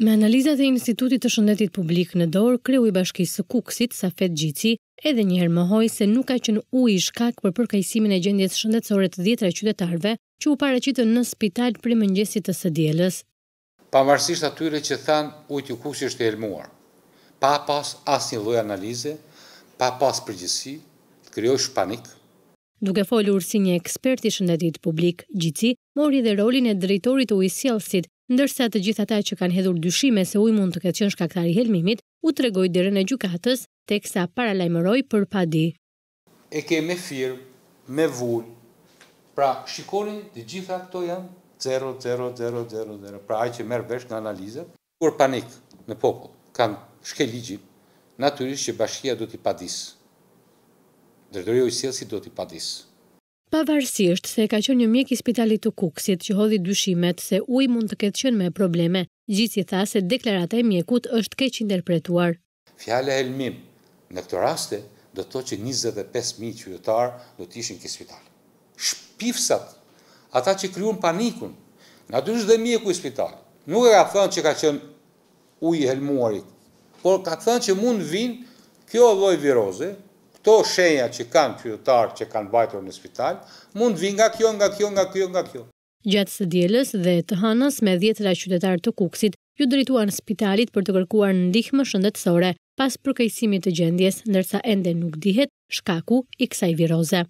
Me analizat e Institutit të Shëndetit Publik në dorë, kreu i bashkisë së kuksit, Safet gjici, edhe njëherë më hojë se nuk ka që në u i shkak për përkajsimin e gjendjes shëndetësore të djetra qytetarve, që u paracitën në spital për mëngjesit të së djeles. Pa atyre që thanë u i të kuksit është e elmuar, pa pas as një loj analize, pa pas përgjësi, të kreoj shpanik. Duke folur si një ekspert i shëndetit publik, gjici, mori dhe rolin e drejtorit u i Ndërsa të gjithë ata që kanë hedhur dyshime se uj mund të këtë qënë shkaktari helmimit, u tregoi dërën e gjukatës të paralajmëroi paralajmëroj për padi. E ke me firë, me vullë, pra shikonin të gjitha këto janë 0, pra ajë që merë vesh nga analizët. Kur panik në popull, kanë shke ligjit, naturisht që bashkia do t'i padisë, Drejtoria si e si do t'i padisë. Pavarësisht se ka qenë një mjek i spitalit të kuksit që hodhi dyshimet se uji mund të ketë qenë me probleme, gjithë si tha se deklarata e mjekut është keq interpretuar. Fjala e në këtë rast do të thotë që 25000 qytetar do të ishin në spital. Shpifsat, ata që krijuan panikun, në dysh dhe mjeku i spitalit. Nuk e ka thënë që ka qenë uji i helmuarit, por ka thënë që mund vinë kjo lloj viroze, këto shenja që kanë kryetarë që kanë bajtur në spital, mund vi nga kjo, nga kjo, nga kjo, nga kjo. Gjatë së djeles dhe të hanës me djetëra qytetarë të kuksit, ju drituan spitalit për të kërkuar në ndihme shëndetësore, pas përkejsimit të gjendjes, nërsa ende nuk dihet shkaku i kësaj viroze.